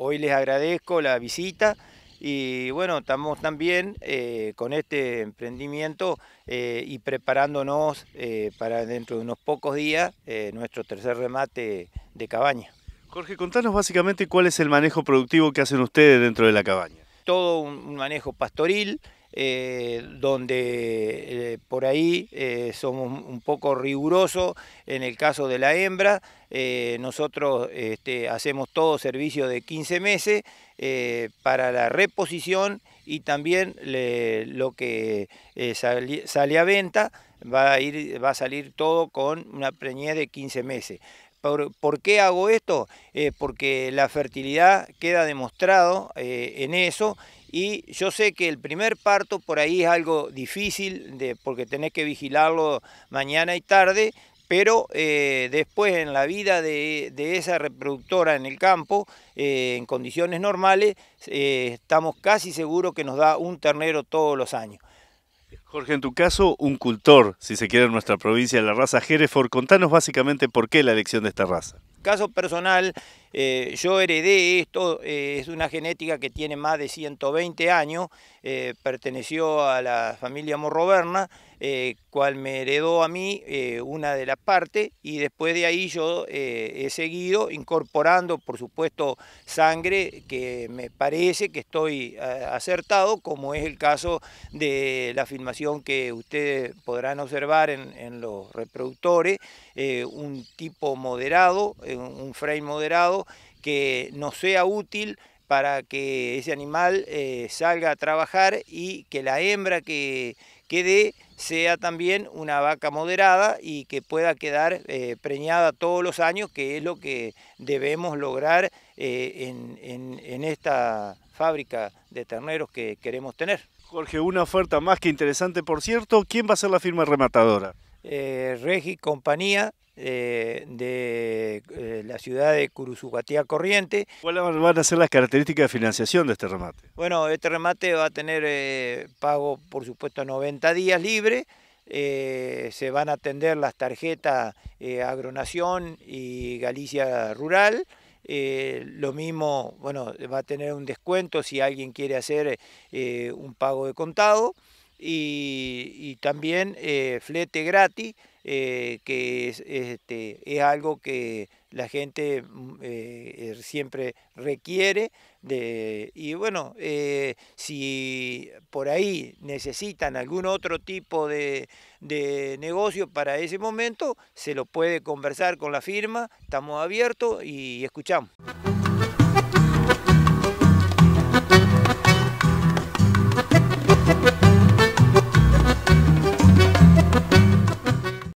Hoy les agradezco la visita y bueno, estamos también eh, con este emprendimiento eh, y preparándonos eh, para dentro de unos pocos días nuestro tercer remate de cabaña. Jorge, contanos básicamente cuál es el manejo productivo que hacen ustedes dentro de la cabaña. Todo un manejo pastoril, eh, donde eh, por ahí eh, somos un poco rigurosos en el caso de la hembra. nosotros este, hacemos todo servicio de 15 meses para la reposición y también lo que sale, a venta va a, ir, va a salir todo con una preñez de 15 meses. ¿Por, qué hago esto? Eh, porque la fertilidad queda demostrado eh, en eso y yo sé que el primer parto por ahí es algo difícil porque tenés que vigilarlo mañana y tarde, pero eh, después en la vida de, esa reproductora en el campo, en condiciones normales, estamos casi seguros que nos da un ternero todos los años. Jorge, en tu caso, un cultor, si se quiere, en nuestra provincia, la raza Hereford. Contanos básicamente por qué la elección de esta raza. Caso personal, eh, yo heredé esto, eh, es una genética que tiene más de 120 años, eh, perteneció a la familia Morroberna, cual me heredó a mí una de las partes y después de ahí yo he seguido incorporando, por supuesto, sangre que me parece que estoy acertado, como es el caso de la filmación que ustedes podrán observar en, en los reproductores, un tipo moderado, un frame moderado, que nos sea útil para que ese animal eh, salga a trabajar y que la hembra que, quede sea también una vaca moderada y que pueda quedar eh, preñada todos los años, que es lo que debemos lograr eh, en, esta fábrica de terneros que queremos tener. Jorge, una oferta más que interesante, por cierto. ¿Quién va a ser la firma rematadora? Regi Compañía eh, de eh, la ciudad de Curuzucatía Corriente. ¿Cuáles van a ser las características de financiación de este remate? Bueno, este remate va a tener eh, pago, por supuesto, 90 días libre. se van a atender las tarjetas Agronación y Galicia Rural. lo mismo, bueno, va a tener un descuento si alguien quiere hacer un pago de contado y, también flete gratis eh, que este, es, algo que la gente mm, eh, eh, siempre requiere. De, y bueno, si por ahí necesitan algún otro tipo de, de, negocio para ese momento, se lo puede conversar con la firma, estamos abiertos y escuchamos.